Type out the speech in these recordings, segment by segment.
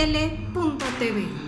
tele.tv.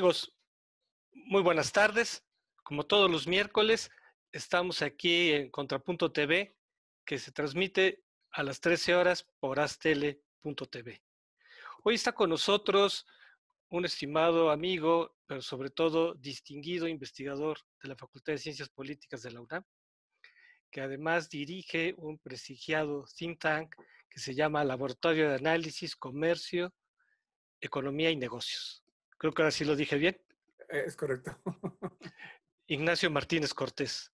Amigos, muy buenas tardes. Como todos los miércoles, estamos aquí en Contrapunto TV, que se transmite a las 13 horas por astele.tv. Hoy está con nosotros un estimado amigo, pero sobre todo distinguido investigador de la Facultad de Ciencias Políticas de la UNAM, que además dirige un prestigiado think tank que se llama Laboratorio de Análisis, Comercio, Economía y Negocios. Creo que ahora sí lo dije bien. Eh, es correcto. Ignacio Martínez Cortés,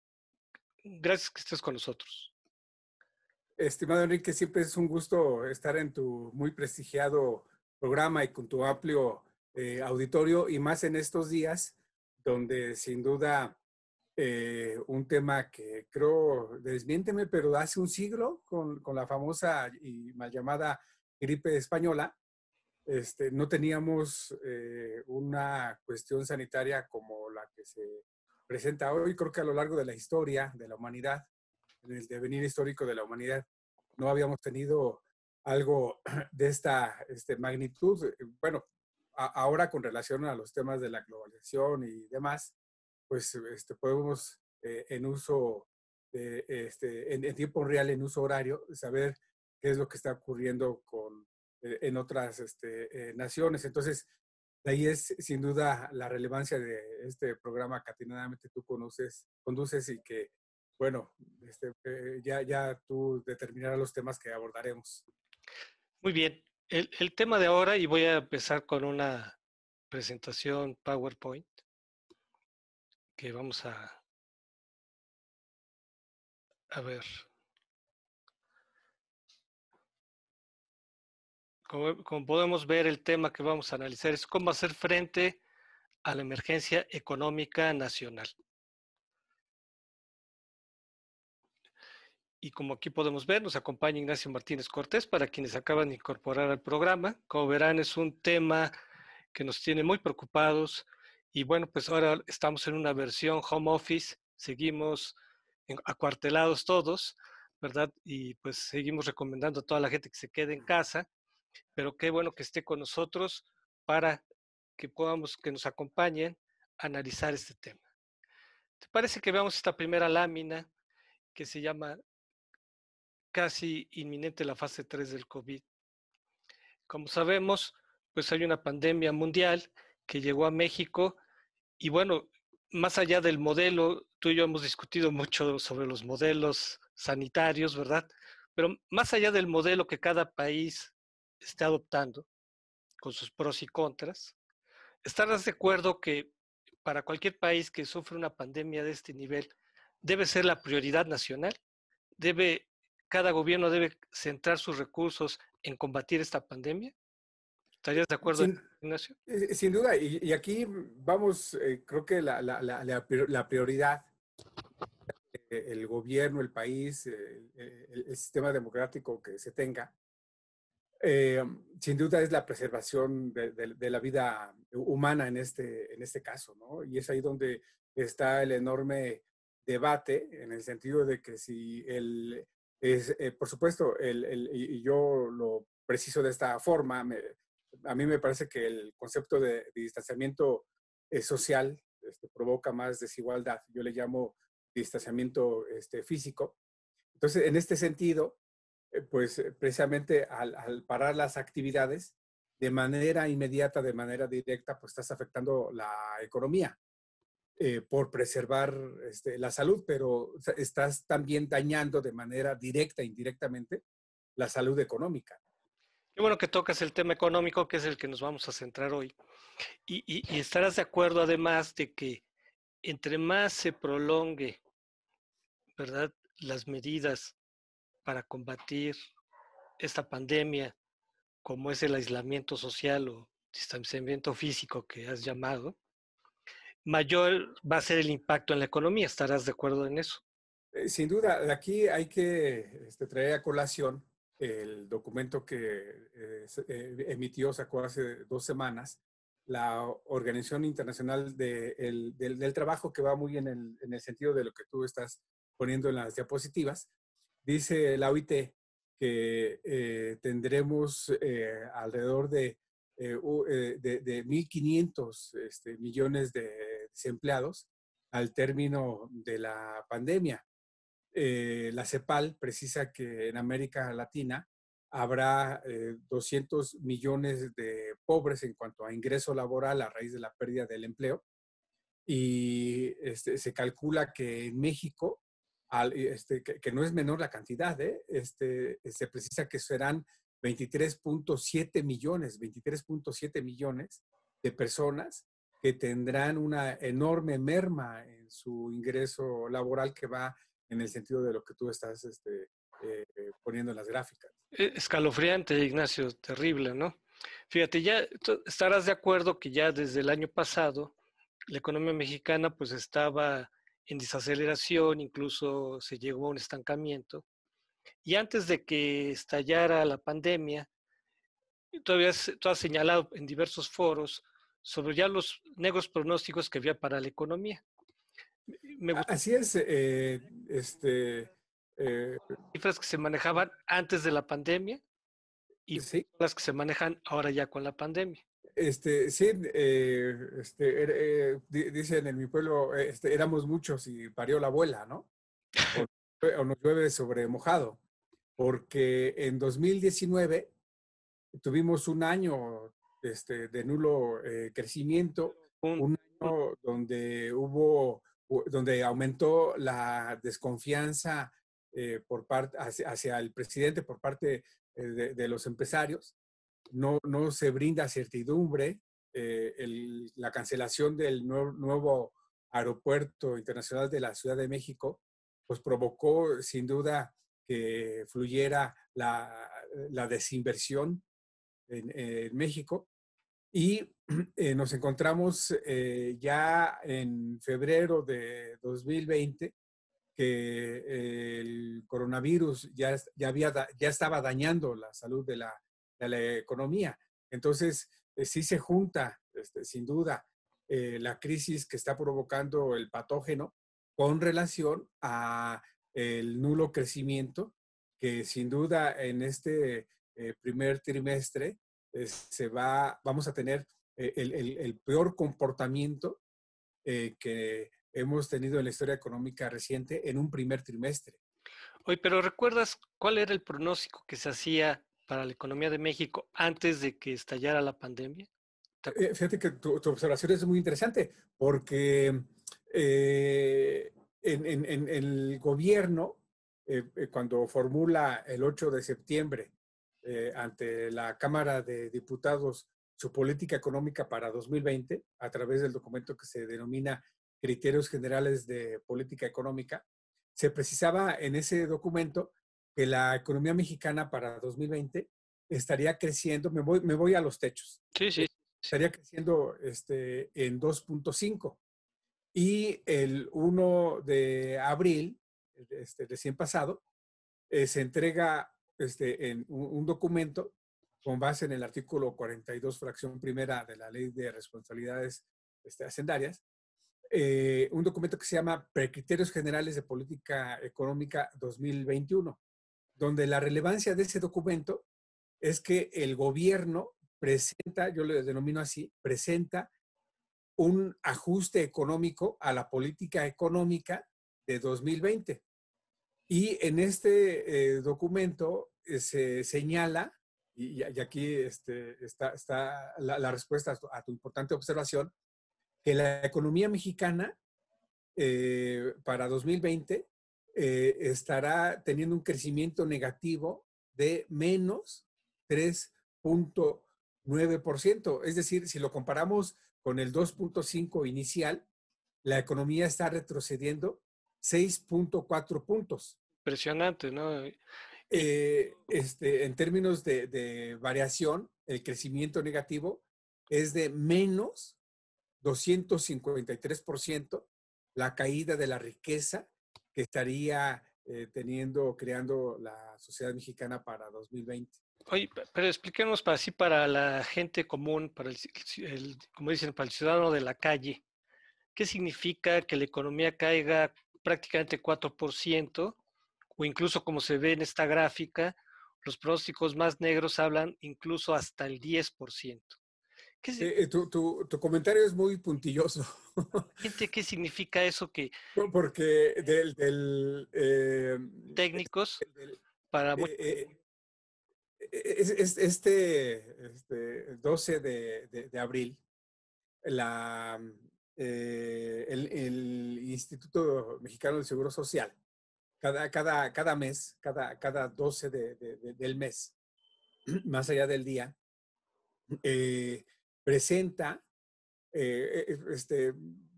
gracias que estés con nosotros. Estimado Enrique, siempre es un gusto estar en tu muy prestigiado programa y con tu amplio eh, auditorio y más en estos días donde sin duda eh, un tema que creo, desmiénteme, pero hace un siglo con, con la famosa y mal llamada gripe española, este, no teníamos eh, una cuestión sanitaria como la que se presenta hoy. Creo que a lo largo de la historia de la humanidad, en el devenir histórico de la humanidad, no habíamos tenido algo de esta este, magnitud. Eh, bueno, ahora con relación a los temas de la globalización y demás, pues este, podemos eh, en uso, este, en tiempo real, en uso horario, saber qué es lo que está ocurriendo con eh, en otras este, eh, naciones. Entonces, de ahí es sin duda la relevancia de este programa que atinadamente tú conoces, conduces y que, bueno, este, eh, ya, ya tú determinarás los temas que abordaremos. Muy bien. El, el tema de ahora, y voy a empezar con una presentación PowerPoint que vamos a, a ver. como, podemos ver, el tema que vamos a analizar es cómo hacer frente a la emergencia económica nacional. Y como aquí podemos ver, nos acompaña Ignacio Martínez Cortés para quienes acaban de incorporar al programa. Como verán, es un tema que nos tiene muy preocupados y bueno, pues ahora estamos en una versión home office, seguimos acuartelados todos, ¿verdad? Y pues seguimos recomendando a toda la gente que se quede en casa pero qué bueno que esté con nosotros para que podamos, que nos acompañen a analizar este tema. ¿Te parece que veamos esta primera lámina que se llama casi inminente la fase 3 del COVID? Como sabemos, pues hay una pandemia mundial que llegó a México y bueno, más allá del modelo, tú y yo hemos discutido mucho sobre los modelos sanitarios, ¿verdad? Pero más allá del modelo que cada país está adoptando, con sus pros y contras. ¿Estarás de acuerdo que para cualquier país que sufre una pandemia de este nivel debe ser la prioridad nacional? ¿Debe, cada gobierno debe centrar sus recursos en combatir esta pandemia? ¿Estarías de acuerdo, sin, Ignacio? Eh, sin duda, y, aquí vamos, eh, creo que la, la, la, prioridad eh, el gobierno, el país, el, sistema democrático que se tenga, eh, sin duda es la preservación de, la vida humana en este, en este caso, ¿no? Y es ahí donde está el enorme debate en el sentido de que si el, es, eh, por supuesto, el, el, y yo lo preciso de esta forma, a mí me parece que el concepto de, distanciamiento eh, social este, provoca más desigualdad. Yo le llamo distanciamiento este, físico. Entonces, en este sentido, eh, pues eh, precisamente al, parar las actividades, de manera inmediata, de manera directa, pues estás afectando la economía eh, por preservar este, la salud, pero estás también dañando de manera directa, e indirectamente, la salud económica. Qué bueno que tocas el tema económico, que es el que nos vamos a centrar hoy. y estarás de acuerdo además de que entre más se prolongue, ¿verdad? Las medidas para combatir esta pandemia, como es el aislamiento social o distanciamiento físico que has llamado, mayor va a ser el impacto en la economía. ¿Estarás de acuerdo en eso? Eh, sin duda, aquí hay que este, traer a colación el documento que eh, eh, emitió, sacó hace dos semanas, la Organización Internacional del, Trabajo, que va muy en el, en el, sentido de lo que tú estás poniendo en las diapositivas, Dice la OIT que eh, tendremos eh, alrededor de, eh, de, 1.500 este, millones de desempleados al término de la pandemia. la CEPAL precisa que en América Latina habrá 200 millones de pobres en cuanto a ingreso laboral a raíz de la pérdida del empleo y este, se calcula que en México este, que, no es menor la cantidad, ¿eh? este, eh, se precisa que serán 23.7 millones, 23.7 millones de personas que tendrán una enorme merma en su ingreso laboral que va en el sentido de lo que tú estás este, eh, poniendo en las gráficas. E, escalofriante, Ignacio, terrible, ¿no? Fíjate, ya estarás de acuerdo que ya desde el año pasado la economía mexicana pues estaba en desaceleración, incluso se llegó a un estancamiento. Y antes de que estallara la pandemia, todavía tú has señalado en diversos foros sobre ya los negros pronósticos que había para la economía. Así es, eh, este... Eh, cifras que se manejaban antes de la pandemia y las que se manejan ahora ya con la pandemia. Este, sí, eh, este, er, eh, dicen en mi pueblo, eh, este, éramos muchos y parió la abuela, ¿no? O, nos llueve sobre mojado, porque en 2019 tuvimos un año este, de nulo crecimiento, un año donde hubo, donde aumentó la desconfianza por parte hacia, el presidente por parte de los empresarios no, se brinda certidumbre, eh, la cancelación del nuevo, aeropuerto internacional de la Ciudad de México, pues provocó sin duda que fluyera la, desinversión en, México. Y eh, nos encontramos eh, ya en febrero de 2020 que el coronavirus ya, ya estaba dañando la salud de la de la economía. Entonces, eh, sí se junta, este, sin duda, eh, la crisis que está provocando el patógeno con relación a el nulo crecimiento, que sin duda en este eh, primer trimestre se va, vamos a tener el, el peor comportamiento que hemos tenido en la historia económica reciente en un primer trimestre. Oye, pero ¿recuerdas cuál era el pronóstico que se hacía para la economía de México antes de que estallara la pandemia? Eh, fíjate que tu, observación es muy interesante porque eh, en, el gobierno, eh, cuando formula el 8 de septiembre ante la Cámara de Diputados su política económica para 2020, a través del documento que se denomina Criterios Generales de Política Económica, se precisaba en ese documento que la economía mexicana para 2020 estaría creciendo, me voy, me voy a los techos. Sí, sí. Estaría creciendo este, en 2.5. Y el 1 de abril, este, recién pasado, eh, se entrega este, en un, documento con base en el artículo 42, fracción primera de la Ley de Responsabilidades este, Hacendarias, eh, un documento que se llama Precriterios Generales de Política Económica 2021 donde la relevancia de ese documento es que el gobierno presenta, yo lo denomino así, presenta un ajuste económico a la política económica de 2020. Y en este eh, documento eh, se señala, y, aquí este, está, la, respuesta a tu, importante observación, que la economía mexicana eh, para 2020 eh, estará teniendo un crecimiento negativo de menos 3.9%. Es decir, si lo comparamos con el 2.5 inicial, la economía está retrocediendo 6.4 puntos. Impresionante, ¿no? Eh, este, en términos de, de, variación, el crecimiento negativo es de menos 253%, la caída de la riqueza que estaría eh, teniendo, creando la sociedad mexicana para 2020. Oye, pero explíquenos para así para la gente común, para como dicen, para el ciudadano de la calle, ¿qué significa que la economía caiga prácticamente 4% o incluso como se ve en esta gráfica, los pronósticos más negros hablan incluso hasta el 10%? Eh, eh, tu, tu, tu, comentario es muy puntilloso. ¿Qué significa eso que... Porque del... técnicos para... este, 12 de, abril, la, eh, el, Instituto Mexicano del Seguro Social, cada, cada, cada mes, cada, cada 12 de, del mes, más allá del día, eh, presenta eh, eh, eh, este,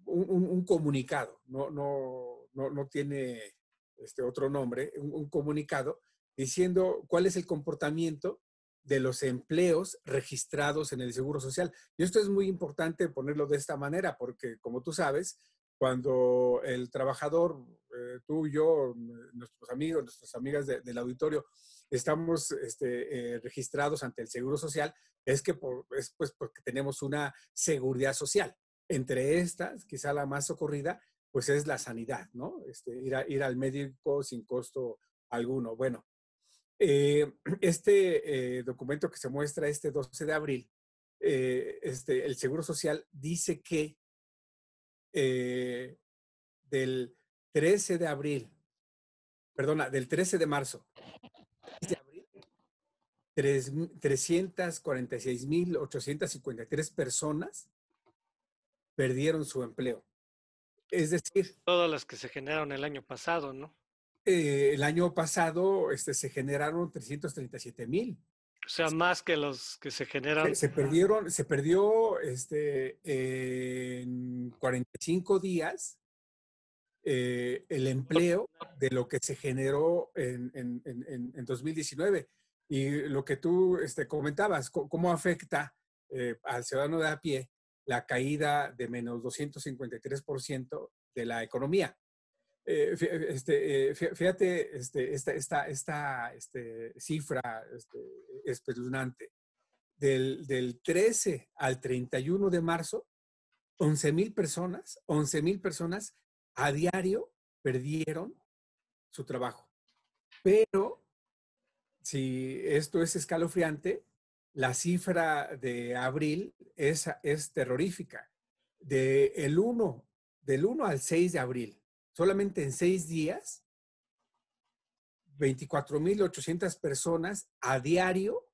un, comunicado, no, no, no, tiene este otro nombre, un, comunicado diciendo cuál es el comportamiento de los empleos registrados en el Seguro Social. Y esto es muy importante ponerlo de esta manera, porque como tú sabes, cuando el trabajador, eh, tú y yo, nuestros amigos, nuestras amigas del auditorio, estamos este, eh, registrados ante el Seguro Social, es que por, es pues porque tenemos una seguridad social. Entre estas, quizá la más ocurrida, pues es la sanidad, ¿no? Este, ir, a, ir, al médico sin costo alguno. Bueno, eh, este documento que se muestra este 12 de abril, este, el Seguro Social dice que eh, del 13 de abril, perdona, del 13 de marzo, 346.853 personas perdieron su empleo. Es decir... Todas las que se generaron el año pasado, ¿no? Eh, el año pasado este, se generaron siete mil o sea, más que los que se generan. Se, perdieron, se perdió este, en 45 días eh, el empleo de lo que se generó en, en, 2019. Y lo que tú este, comentabas, cómo afecta eh, al ciudadano de a pie la caída de menos 253% de la economía este, fíjate esta, cifra espeluznante. Del, del, 13 al 31 de marzo, 11 mil personas, 11 mil personas a diario perdieron su trabajo. Pero si esto es escalofriante, la cifra de abril es, terrorífica. De 1, del 1 al 6 de abril, solamente en seis días, 24.800 personas a diario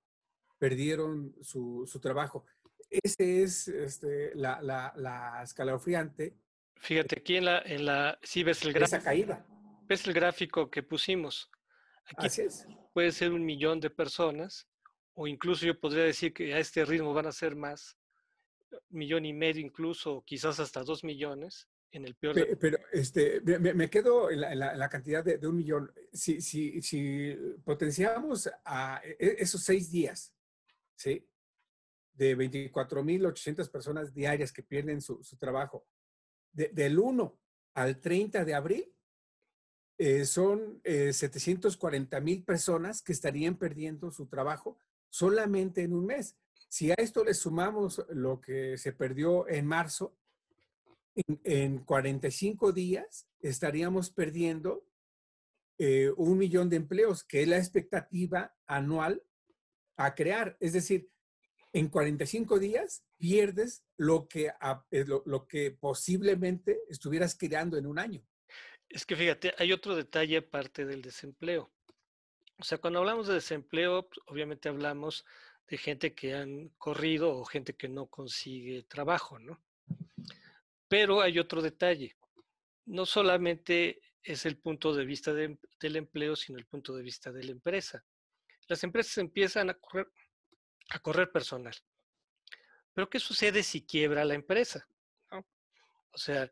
perdieron su, trabajo. Ese es este, la, la, escalofriante. Fíjate, aquí en la, en la, sí ves el gráfico. Esa caída. Ves el gráfico que pusimos. Aquí puede ser un millón de personas, o incluso yo podría decir que a este ritmo van a ser más, millón y medio incluso, quizás hasta dos millones, en el peor. Pero, este, me, quedo en la, cantidad de, un millón. Si, si, si potenciamos a e, e, esos seis días, ¿sí? De 24.800 personas diarias que pierden su, su trabajo, del 1 al 30 de abril, eh, son 740,000 eh, 740 mil personas que estarían perdiendo su trabajo solamente en un mes. Si a esto le sumamos lo que se perdió en marzo, en, 45 días estaríamos perdiendo eh, un millón de empleos, que es la expectativa anual a crear. Es decir, en 45 días pierdes lo que, eh, lo que posiblemente estuvieras creando en un año. Es que fíjate, hay otro detalle aparte del desempleo. O sea, cuando hablamos de desempleo, pues, obviamente hablamos de gente que han corrido o gente que no consigue trabajo, ¿no? Pero hay otro detalle. No solamente es el punto de vista del empleo, sino el punto de vista de la empresa. Las empresas empiezan a correr, a correr personal. Pero ¿qué sucede si quiebra la empresa? O sea,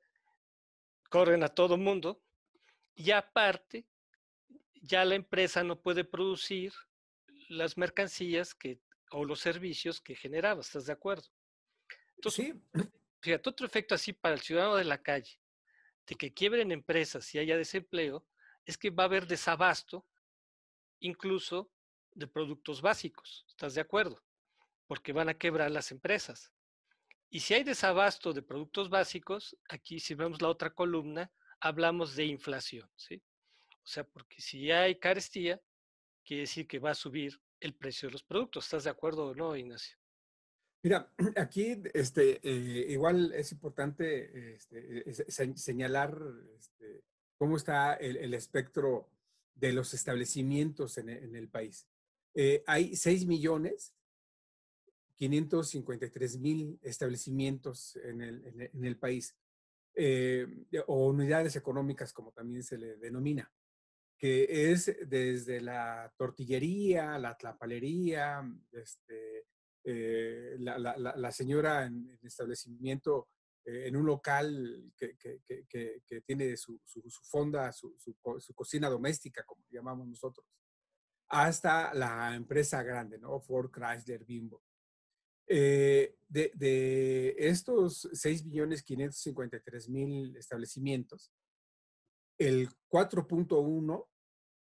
corren a todo mundo y aparte ya la empresa no puede producir las mercancías que, o los servicios que generaba, ¿estás de acuerdo? Entonces, sí fíjate, otro efecto así para el ciudadano de la calle, de que quiebren empresas y haya desempleo, es que va a haber desabasto incluso de productos básicos, ¿estás de acuerdo? Porque van a quebrar las empresas. Y si hay desabasto de productos básicos, aquí si vemos la otra columna, hablamos de inflación, ¿sí? O sea, porque si hay carestía, quiere decir que va a subir el precio de los productos. ¿Estás de acuerdo o no, Ignacio? Mira, aquí este, eh, igual es importante este, señalar este, cómo está el, espectro de los establecimientos en, el país. Eh, hay 6 millones 553 mil establecimientos en el, en en el país, eh, o unidades económicas como también se le denomina, que es desde la tortillería, la tlapalería, este, eh, la, señora en, establecimiento, eh, en un local que, tiene su, su, fonda, su, cocina doméstica, como llamamos nosotros, hasta la empresa grande, ¿no? Ford, Chrysler, Bimbo. Eh, de, de, estos 6.553.000 establecimientos, el 4.1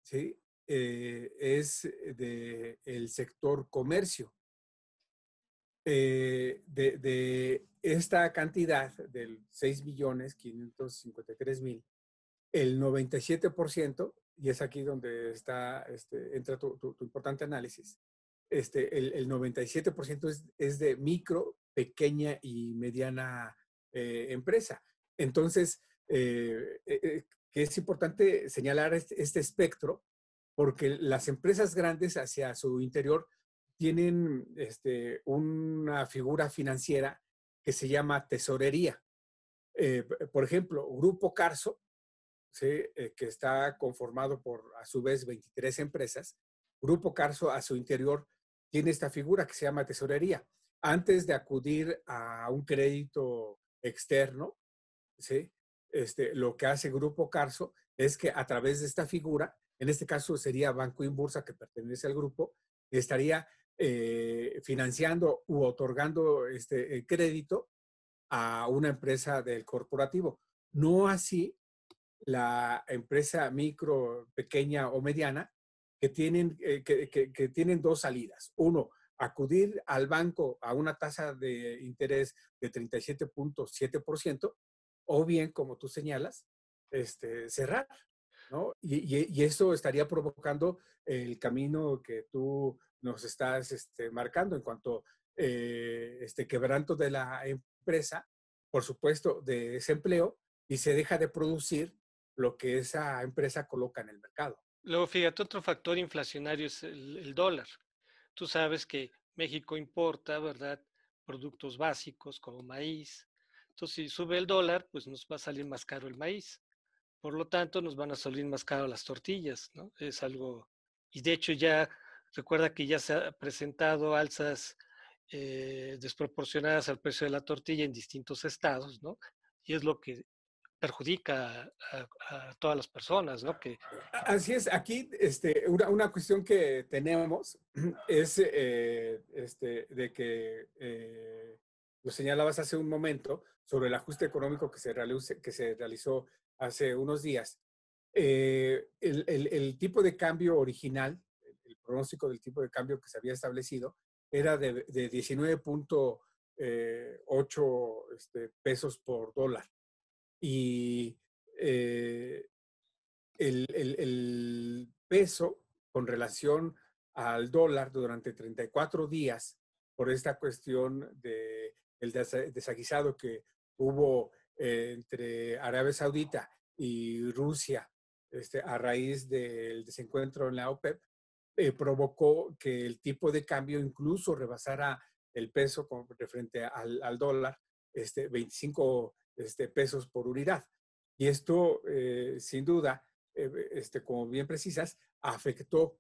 ¿sí? Eh, es del el sector comercio, eh, de, esta cantidad del 6 millones 553 mil, el 97%, y es aquí donde está, este, entra tu, tu, importante análisis, este, el, el 97% es, de micro, pequeña y mediana eh, empresa. Entonces, eh, que es importante señalar este, este espectro porque las empresas grandes hacia su interior tienen este, una figura financiera que se llama tesorería. Eh, por ejemplo, Grupo Carso, ¿sí? Eh, que está conformado por a su vez 23 empresas, Grupo Carso a su interior tiene esta figura que se llama tesorería. Antes de acudir a un crédito externo, ¿sí? este, lo que hace Grupo Carso es que a través de esta figura, en este caso sería Banco Inbursa que pertenece al grupo, estaría eh, financiando u otorgando este crédito a una empresa del corporativo. No así la empresa micro, pequeña o mediana, que tienen, eh, que, tienen dos salidas. Uno, acudir al banco a una tasa de interés de 37.7%, o bien, como tú señalas, este, cerrar. ¿no? Y, y, y, eso estaría provocando el camino que tú nos estás este, marcando en cuanto eh, este quebranto de la empresa, por supuesto, de desempleo, y se deja de producir lo que esa empresa coloca en el mercado. Luego, fíjate, otro factor inflacionario es el, dólar. Tú sabes que México importa, ¿verdad? Productos básicos como maíz. Entonces, si sube el dólar, pues nos va a salir más caro el maíz. Por lo tanto, nos van a salir más caro las tortillas, ¿no? Es algo... Y de hecho ya Recuerda que ya se ha presentado alzas eh, desproporcionadas al precio de la tortilla en distintos estados, ¿no? Y es lo que perjudica a, todas las personas, ¿no? Que... Así es, aquí este, una, cuestión que tenemos es eh, este, de que eh, lo señalabas hace un momento sobre el ajuste económico que se, realizó hace unos días. el tipo de cambio original pronóstico del tipo de cambio que se había establecido era de, 19.8 eh, este, pesos por dólar. Y eh, el, peso con relación al dólar durante 34 días por esta cuestión del de desaguisado que hubo eh, entre Arabia Saudita y Rusia este, a raíz del desencuentro en la OPEP, eh, provocó que el tipo de cambio incluso rebasara el peso con, frente al, al, dólar, este, 25 este, pesos por unidad. Y esto, eh, sin duda, eh, este, como bien precisas, afectó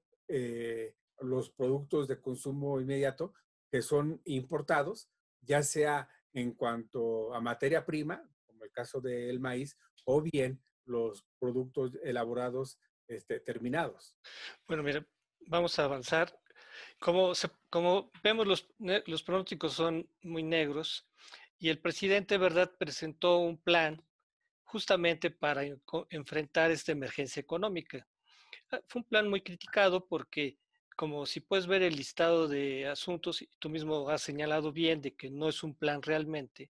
los productos de consumo inmediato que son importados, ya sea en cuanto a materia prima, como el caso del maíz, o bien los productos elaborados este, terminados. Bueno, mira, vamos a avanzar. Como, vemos, los, pronósticos son muy negros y el presidente, ¿verdad?, presentó un plan justamente para enfrentar esta emergencia económica. Ah, fue un plan muy criticado porque, como si puedes ver el listado de asuntos, tú mismo has señalado bien de que no es un plan realmente,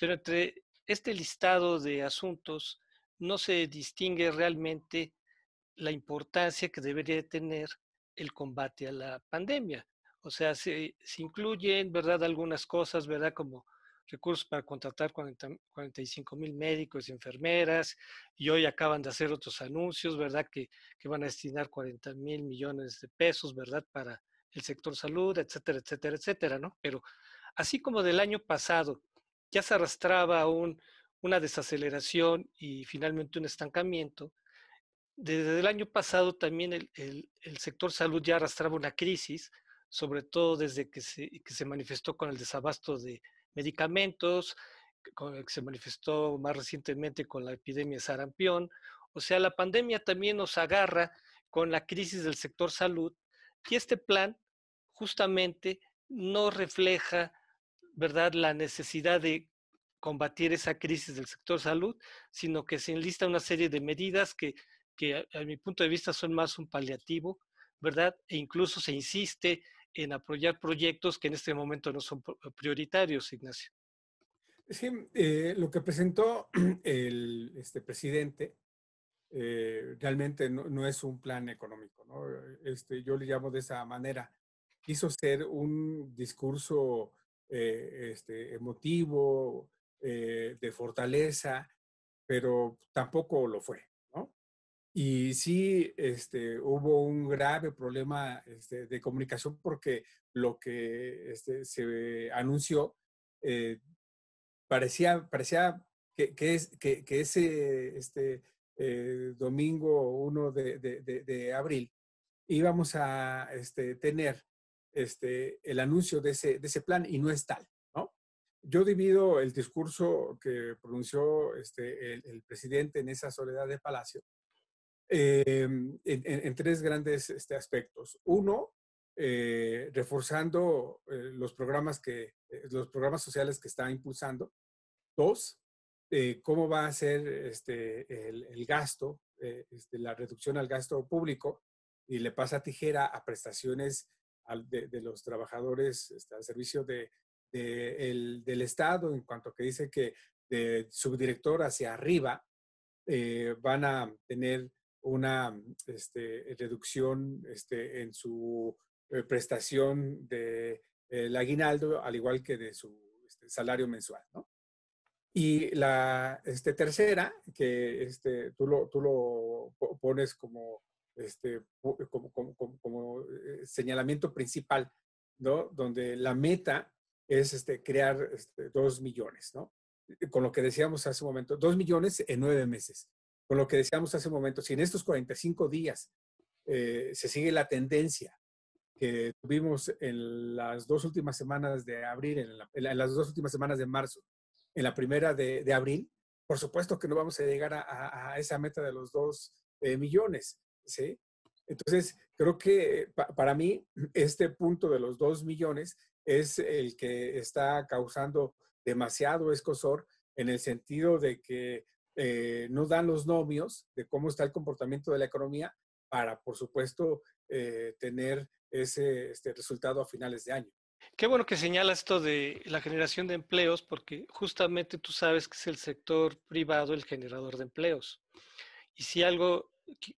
pero entre este listado de asuntos no se distingue realmente la importancia que debería tener el combate a la pandemia. O sea, se, se incluyen, ¿verdad?, algunas cosas, ¿verdad?, como recursos para contratar 45 mil médicos y enfermeras, y hoy acaban de hacer otros anuncios, ¿verdad?, que, van a destinar 40 mil millones de pesos, ¿verdad?, para el sector salud, etcétera, etcétera, etcétera, ¿no? Pero así como del año pasado ya se arrastraba un, una desaceleración y finalmente un estancamiento, desde el año pasado también el, sector salud ya arrastraba una crisis, sobre todo desde que se, que se manifestó con el desabasto de medicamentos, que se manifestó más recientemente con la epidemia de sarampión. O sea, la pandemia también nos agarra con la crisis del sector salud y este plan justamente no refleja, ¿verdad?, la necesidad de combatir esa crisis del sector salud, sino que se enlista una serie de medidas que que a, mi punto de vista son más un paliativo, ¿verdad? E incluso se insiste en apoyar proyectos que en este momento no son prioritarios, Ignacio. Sí, eh, lo que presentó el este, presidente eh, realmente no, es un plan económico, ¿no? Eh, este, yo le llamo de esa manera. Quiso ser un discurso este, emotivo, de fortaleza, pero tampoco lo fue. Y sí, este, hubo un grave problema este, de comunicación porque lo que este, se anunció eh, parecía, parecía que, que, que, ese este, eh, domingo 1 de, de, abril íbamos a este, tener este, el anuncio de ese, de ese plan y no es tal. ¿no? Yo divido el discurso que pronunció este, el presidente en esa soledad de Palacio Em, en, tres grandes este, aspectos. Uno, eh, reforzando eh, los programas que eh, los programas sociales que está impulsando. Dos, cómo va a ser este, el, gasto, este, la reducción al gasto público y le pasa tijera a prestaciones de, los trabajadores este, al servicio de, del Estado en cuanto que dice que de subdirector hacia arriba van a tener una este, reducción este, en su eh, prestación de eh, el aguinaldo, al igual que de su este, salario mensual, Y la tercera, que tú, lo, tú lo pones como, eh, señalamiento principal, ¿no? Donde la meta es crear dos millones, Con lo que decíamos hace un momento, dos millones en nueve meses lo que decíamos hace un momento, si en estos 45 días eh, se sigue la tendencia que tuvimos en las dos últimas semanas de abril, en, las dos últimas semanas de marzo, en la primera de, abril, por supuesto que no vamos a llegar a, esa meta de los dos eh, millones, ¿sí? Entonces, creo que para mí este punto de los dos millones es el que está causando demasiado escosor en el sentido de que eh, nos dan los nomios de cómo está el comportamiento de la economía para, por supuesto, eh, tener ese este, resultado a finales de año. Qué bueno que señala esto de la generación de empleos, porque justamente tú sabes que es el sector privado el generador de empleos. Y si algo,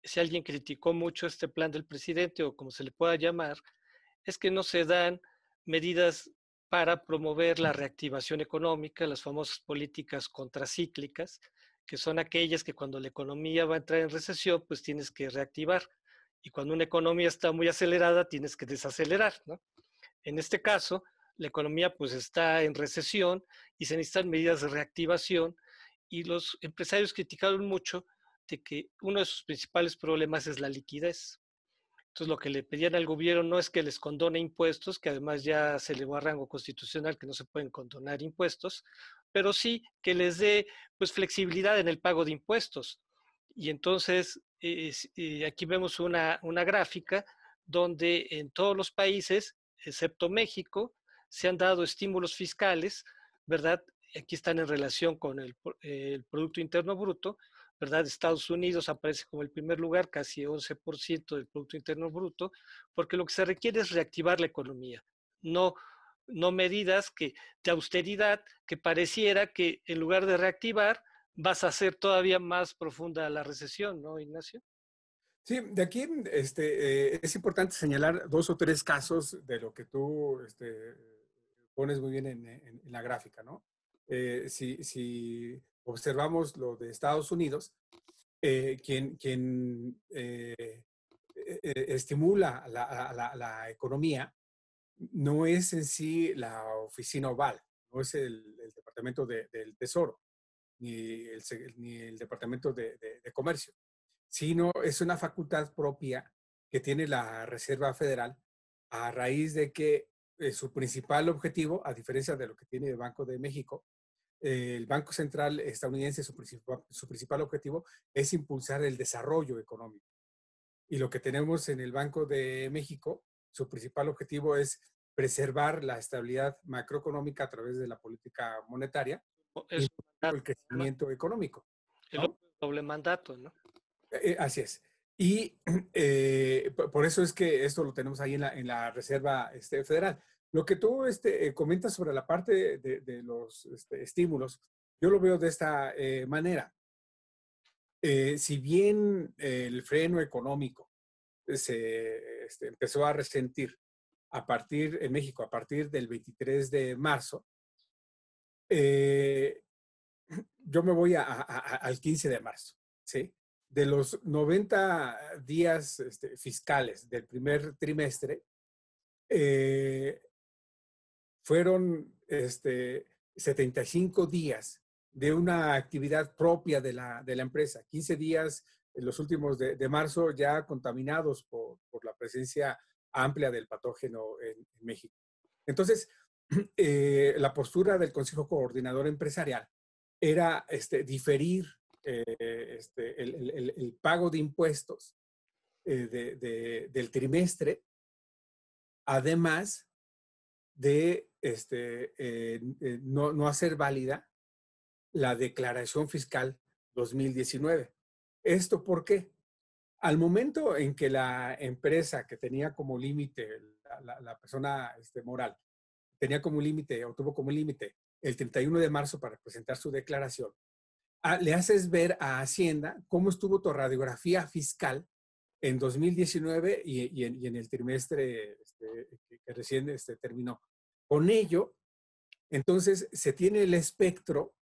si alguien criticó mucho este plan del presidente o como se le pueda llamar, es que no se dan medidas para promover la reactivación económica, las famosas políticas contracíclicas, que son aquellas que cuando la economía va a entrar en recesión, pues tienes que reactivar. Y cuando una economía está muy acelerada, tienes que desacelerar. En este caso, la economía pues está en recesión y se necesitan medidas de reactivación. Y los empresarios criticaron mucho de que uno de sus principales problemas es la liquidez. Entonces, lo que le pedían al gobierno no es que les condone impuestos, que además ya se elevó a rango constitucional que no se pueden condonar impuestos, pero sí que les dé pues, flexibilidad en el pago de impuestos. Y entonces eh, eh, aquí vemos una, una, gráfica donde en todos los países, excepto México, se han dado estímulos fiscales, ¿verdad? Aquí están en relación con el, el Producto Interno Bruto, ¿verdad? Estados Unidos aparece como el primer lugar, casi 11% del Producto Interno Bruto, porque lo que se requiere es reactivar la economía, no no medidas que, de austeridad que pareciera que en lugar de reactivar, vas a hacer todavía más profunda la recesión, ¿no, Ignacio? Sí, de aquí este, eh, es importante señalar dos o tres casos de lo que tú este, pones muy bien en, la gráfica, ¿no? Eh, si, observamos lo de Estados Unidos, eh, quien, e, e, estimula la economía no es en sí la oficina oval, no es el, departamento del Tesoro, ni el, departamento de, comercio, sino es una facultad propia que tiene la Reserva Federal a raíz de que eh, su principal objetivo, a diferencia de lo que tiene el Banco de México, eh, el Banco Central estadounidense, su, su principal objetivo es impulsar el desarrollo económico. Y lo que tenemos en el Banco de México su principal objetivo es preservar la estabilidad macroeconómica a través de la política monetaria es y el crecimiento económico. Es doble mandato, ¿no? Eh, eh, así es. Y eh, por eso es que esto lo tenemos ahí en la, en la Reserva este, Federal. Lo que tú este, comentas sobre la parte de, los este, estímulos, yo lo veo de esta manera. si bien el freno económico se este, empezó a resentir a partir, en México, a partir del 23 de marzo, eh, yo me voy a, al 15 de marzo, ¿sí? De los 90 días este, fiscales del primer trimestre, eh, fueron este, 75 días de una actividad propia de la, de la empresa, 15 días en los últimos de, marzo ya contaminados por, la presencia amplia del patógeno en, México. Entonces, eh, la postura del Consejo Coordinador Empresarial era este, diferir eh, este, el, pago de impuestos eh, del trimestre, además de este, no, no hacer válida la declaración fiscal 2019. ¿Esto por qué? Al momento en que la empresa que tenía como límite, la, persona este, moral, tenía como límite o tuvo como límite el 31 de marzo para presentar su declaración, ah, le haces ver a Hacienda cómo estuvo tu radiografía fiscal en 2019 y, y, en, el trimestre este, que recién este, terminó. Con ello, entonces se tiene el espectro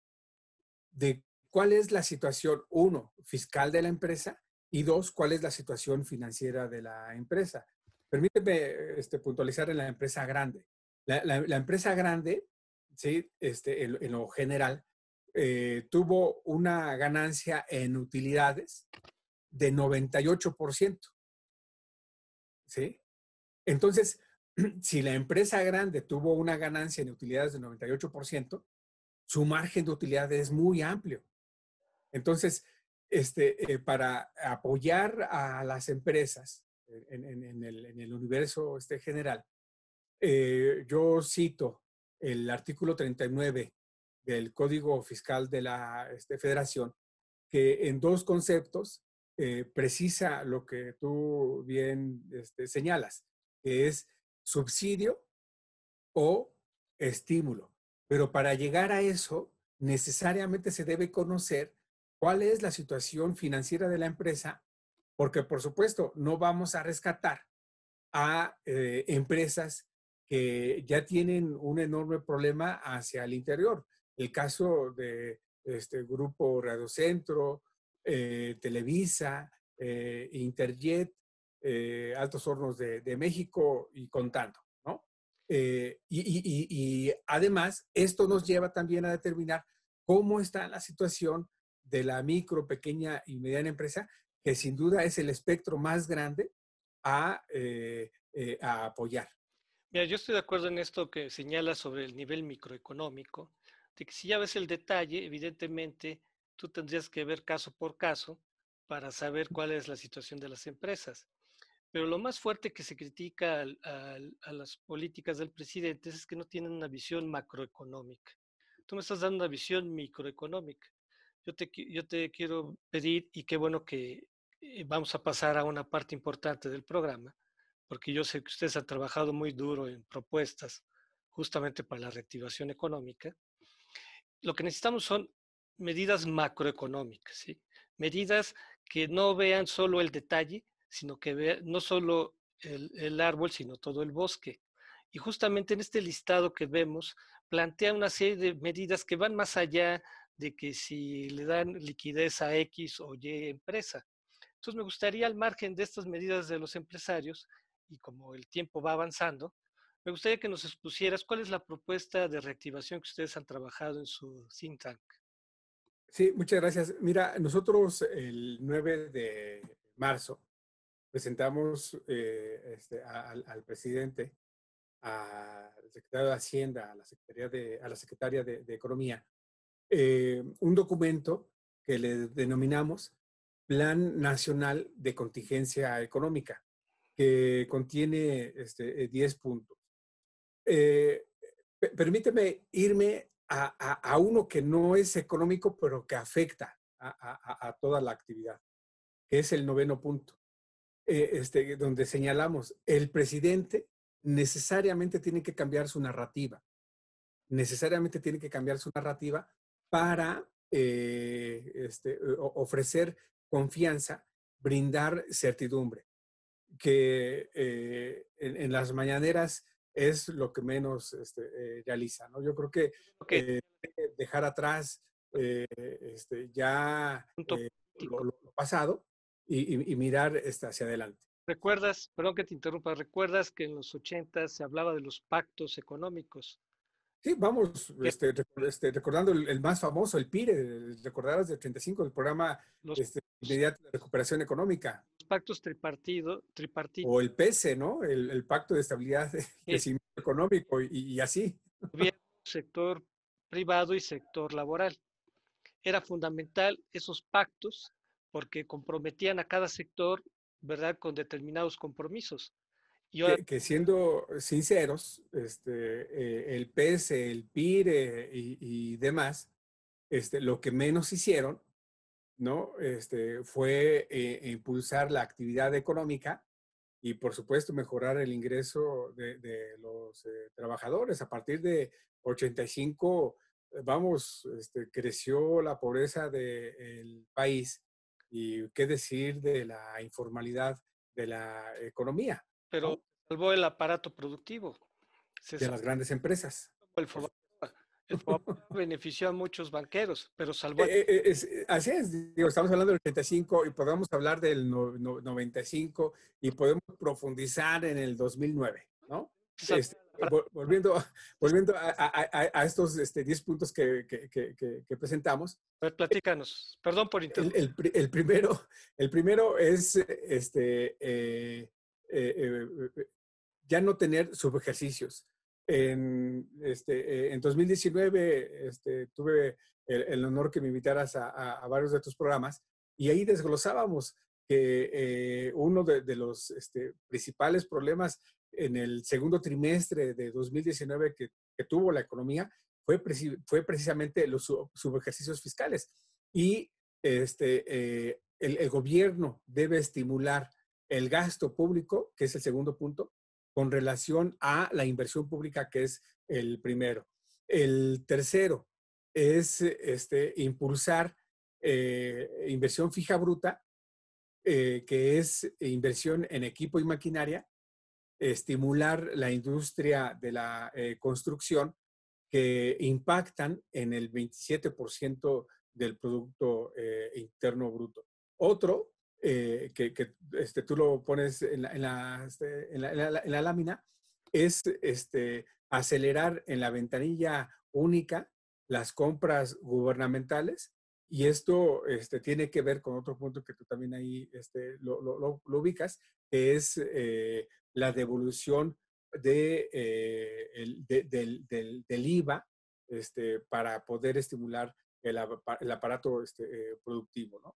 de cuál es la situación, uno, fiscal de la empresa y dos, cuál es la situación financiera de la empresa. Permíteme este, puntualizar en la empresa grande. La, empresa grande, ¿sí? Este, en, lo general, eh, tuvo una ganancia en utilidades de 98%. ¿Sí? Entonces, si la empresa grande tuvo una ganancia en utilidades de 98%, su margen de utilidad es muy amplio. Entonces, este, eh, para apoyar a las empresas en, el, universo este, general, eh, yo cito el artículo 39 del Código Fiscal de la este, Federación, que en dos conceptos eh, precisa lo que tú bien este, señalas, que es subsidio o estímulo. Pero para llegar a eso, necesariamente se debe conocer cuál es la situación financiera de la empresa, porque por supuesto no vamos a rescatar a eh, empresas que ya tienen un enorme problema hacia el interior. El caso de este grupo Radiocentro, Centro, eh, Televisa, eh, Interjet, Altos Hornos de, México y contando, ¿no? Y, y además, esto nos lleva también a determinar cómo está la situación de la micro, pequeña y mediana empresa, que sin duda es el espectro más grande a, eh, eh, a apoyar. Mira, yo estoy de acuerdo en esto que señala sobre el nivel microeconómico, de que si ya ves el detalle, evidentemente tú tendrías que ver caso por caso para saber cuál es la situación de las empresas. Pero lo más fuerte que se critica a las políticas del presidente es que no tienen una visión macroeconómica. Tú me estás dando una visión microeconómica yo te, yo te quiero pedir, y qué bueno que eh, vamos a pasar a una parte importante del programa, porque yo sé que ustedes han trabajado muy duro en propuestas justamente para la reactivación económica. Lo que necesitamos son medidas macroeconómicas, ¿sí? medidas que no vean solo el detalle, sino que vean no solo el, el árbol, sino todo el bosque. Y justamente en este listado que vemos, plantea una serie de medidas que van más allá de que si le dan liquidez a X o Y empresa. Entonces me gustaría al margen de estas medidas de los empresarios y como el tiempo va avanzando, me gustaría que nos expusieras cuál es la propuesta de reactivación que ustedes han trabajado en su think tank. Sí, muchas gracias. Mira, nosotros el 9 de marzo presentamos eh, este, al, presidente, al secretario de Hacienda, a la, Secretaría de, a la secretaria de Economía, eh, un documento que le denominamos Plan Nacional de Contingencia Económica, que contiene 10 este, eh, puntos. Eh, permíteme irme a, uno que no es económico, pero que afecta a, toda la actividad, que es el noveno punto, este, donde señalamos, el presidente necesariamente tiene que cambiar su narrativa, necesariamente tiene que cambiar su narrativa para eh, este, eh, ofrecer confianza, brindar certidumbre, que eh, en, las mañaneras es lo que menos este, realiza. Yo creo que dejar atrás este, ya lo, pasado y, y mirar este, hacia adelante. Recuerdas, perdón que te interrumpa, recuerdas que en los 80 se hablaba de los pactos económicos Sí, vamos este, este, recordando el, más famoso, el PIRE, recordarás del 35, el programa este, de recuperación económica. Los pactos tripartido, tripartido. O el PESE, e, ¿no? El, Pacto de Estabilidad y Crecimiento Económico y, y así. Había sector privado y sector laboral. Era fundamental esos pactos porque comprometían a cada sector, ¿verdad?, con determinados compromisos. Que, siendo sinceros, este, eh, el PS, el PIR e y, demás, este, lo que menos hicieron ¿no? este, fue eh, impulsar la actividad económica y, por supuesto, mejorar el ingreso de, los eh, trabajadores. A partir de 85, vamos, este, creció la pobreza del país y qué decir de la informalidad de la economía pero salvó el aparato productivo. de las grandes empresas. El benefició a muchos banqueros, pero e, salvó. E, eh, así es, digo, estamos hablando del 85 y podemos hablar del 95 y podemos profundizar en el 2009, ¿no? Este, eh, volviendo volviendo a, estos 10 este, puntos que, presentamos. platícanos, perdón por interrumpir. El, primero, el primero es este, eh, eh, eh, eh, ya no tener subejercicios. En, este, en 2019 este, tuve el, honor que me invitaras a, varios de tus programas y ahí desglosábamos que uno de, los este, principales problemas en el segundo trimestre de 2019 que, tuvo la economía fue, fue precisamente los sub subejercicios fiscales. Y este, el, el, gobierno debe estimular el gasto público, que es el segundo punto, con relación a la inversión pública, que es el primero. El tercero es este, impulsar eh, inversión fija bruta, eh, que es inversión en equipo y maquinaria, estimular la industria de la eh, construcción, que impactan en el 27% del Producto Interno Bruto. Otro eh, que, este, tú lo pones este, en la, en, la, en, la, lámina, es este, acelerar en la ventanilla única las compras gubernamentales y esto este, tiene que ver con otro punto que tú también ahí este, lo, lo, ubicas, que es eh, la devolución de, eh, el, del, del, IVA este, para poder estimular el, aparato este, productivo, ¿no?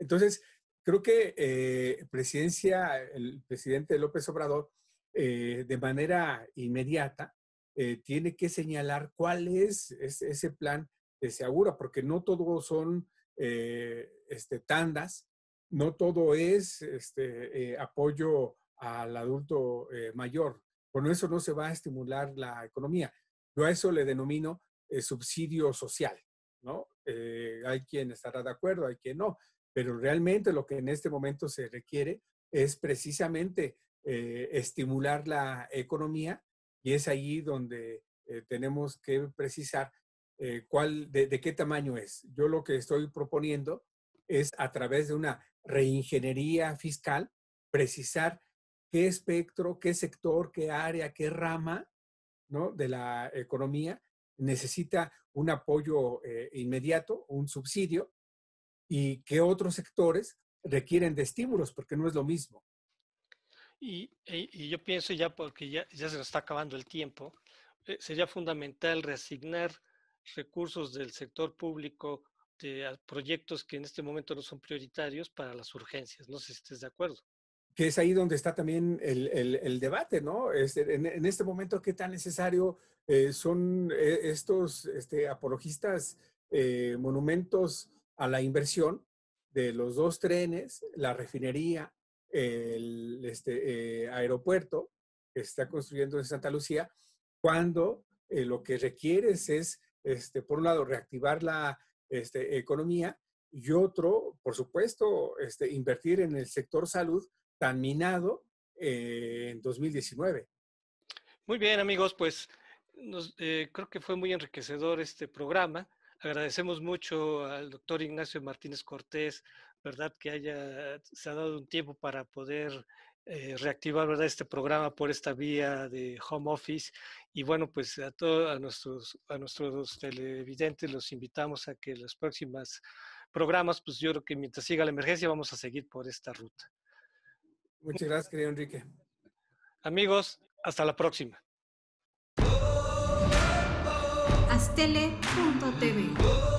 Entonces, Creo que eh, presidencia, el presidente López Obrador, eh, de manera inmediata, eh, tiene que señalar cuál es, ese plan de Segura, porque no todo son este, tandas, no todo es este, apoyo al adulto mayor. Con eso no se va a estimular la economía. Yo a eso le denomino subsidio social, ¿no? hay quien estará de acuerdo, hay quien no pero realmente lo que en este momento se requiere es precisamente eh, estimular la economía y es allí donde eh, tenemos que precisar eh, cuál, de, de, qué tamaño es. Yo lo que estoy proponiendo es a través de una reingeniería fiscal precisar qué espectro, qué sector, qué área, qué rama ¿no? de la economía necesita un apoyo inmediato, un subsidio, y qué otros sectores requieren de estímulos, porque no es lo mismo. Y, e, yo pienso ya, porque ya, ya, se nos está acabando el tiempo, eh, sería fundamental reasignar recursos del sector público de proyectos que en este momento no son prioritarios para las urgencias. No sé si estés de acuerdo. Que es ahí donde está también el, el, debate, ¿no? en, este momento, ¿qué tan necesario eh, son eh, estos este, apologistas monumentos a la inversión de los dos trenes, la refinería, el este, eh, aeropuerto que está construyendo en Santa Lucía, cuando eh, lo que requieres es, este, por un lado, reactivar la este, economía y otro, por supuesto, invertir en el sector salud tan minado eh, en 2019. Muy bien, amigos, pues creo que fue muy enriquecedor este programa. Agradecemos mucho al doctor Ignacio Martínez Cortés, ¿verdad? Que haya, se ha dado un tiempo para poder eh, reactivar, ¿verdad? Este programa por esta vía de home office. Y bueno, pues a todos, a nuestros, a nuestros televidentes los invitamos a que los próximos programas, pues yo creo que mientras siga la emergencia vamos a seguir por esta ruta. Muchas gracias, querido Enrique. Amigos, hasta la próxima. Tele.tv